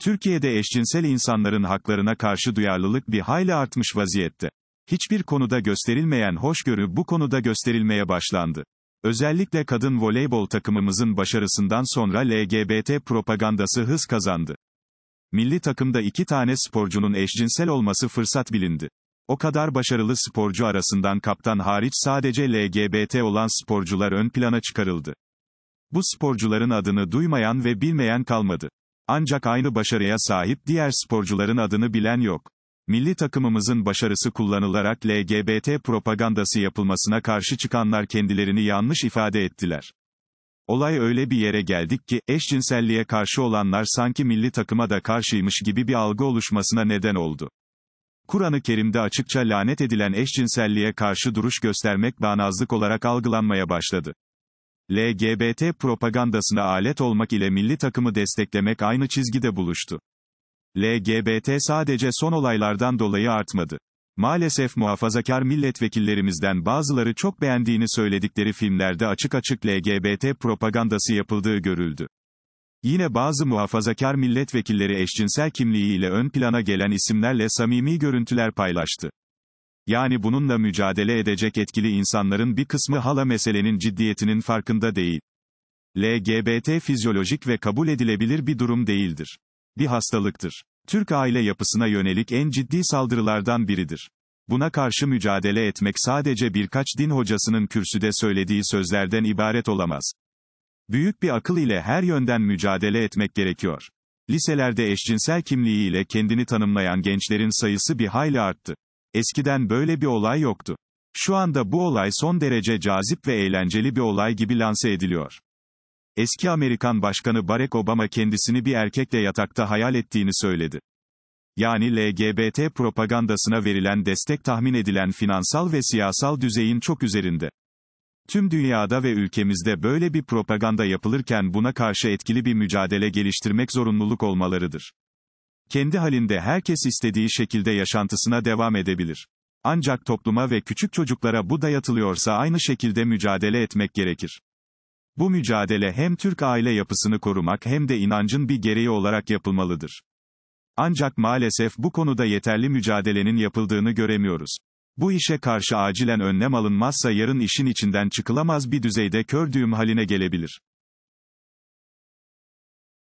Türkiye'de eşcinsel insanların haklarına karşı duyarlılık bir hayli artmış vaziyette. Hiçbir konuda gösterilmeyen hoşgörü bu konuda gösterilmeye başlandı. Özellikle kadın voleybol takımımızın başarısından sonra LGBT propagandası hız kazandı. Milli takımda iki tane sporcunun eşcinsel olması fırsat bilindi. O kadar başarılı sporcu arasından kaptan hariç sadece LGBT olan sporcular ön plana çıkarıldı. Bu sporcuların adını duymayan ve bilmeyen kalmadı. Ancak aynı başarıya sahip diğer sporcuların adını bilen yok. Milli takımımızın başarısı kullanılarak LGBT propagandası yapılmasına karşı çıkanlar kendilerini yanlış ifade ettiler. Olay öyle bir yere geldik ki, eşcinselliğe karşı olanlar sanki milli takıma da karşıymış gibi bir algı oluşmasına neden oldu. Kur'an-ı Kerim'de açıkça lanet edilen eşcinselliğe karşı duruş göstermek bağnazlık olarak algılanmaya başladı. LGBT propagandasına alet olmak ile milli takımı desteklemek aynı çizgide buluştu. LGBT sadece son olaylardan dolayı artmadı. Maalesef muhafazakar milletvekillerimizden bazıları çok beğendiğini söyledikleri filmlerde açık açık LGBT propagandası yapıldığı görüldü. Yine bazı muhafazakar milletvekilleri eşcinsel kimliğiyle ön plana gelen isimlerle samimi görüntüler paylaştı. Yani bununla mücadele edecek etkili insanların bir kısmı hala meselenin ciddiyetinin farkında değil. LGBT fizyolojik ve kabul edilebilir bir durum değildir. Bir hastalıktır. Türk aile yapısına yönelik en ciddi saldırılardan biridir. Buna karşı mücadele etmek sadece birkaç din hocasının kürsüde söylediği sözlerden ibaret olamaz. Büyük bir akıl ile her yönden mücadele etmek gerekiyor. Liselerde eşcinsel kimliğiyle kendini tanımlayan gençlerin sayısı bir hayli arttı. Eskiden böyle bir olay yoktu. Şu anda bu olay son derece cazip ve eğlenceli bir olay gibi lanse ediliyor. Eski Amerikan Başkanı Barack Obama kendisini bir erkekle yatakta hayal ettiğini söyledi. Yani LGBT propagandasına verilen destek tahmin edilen finansal ve siyasal düzeyin çok üzerinde. Tüm dünyada ve ülkemizde böyle bir propaganda yapılırken buna karşı etkili bir mücadele geliştirmek zorunluluk olmalarıdır kendi halinde herkes istediği şekilde yaşantısına devam edebilir. Ancak topluma ve küçük çocuklara bu dayatılıyorsa aynı şekilde mücadele etmek gerekir. Bu mücadele hem Türk aile yapısını korumak hem de inancın bir gereği olarak yapılmalıdır. Ancak maalesef bu konuda yeterli mücadelenin yapıldığını göremiyoruz. Bu işe karşı acilen önlem alınmazsa yarın işin içinden çıkılamaz bir düzeyde kör düğüm haline gelebilir.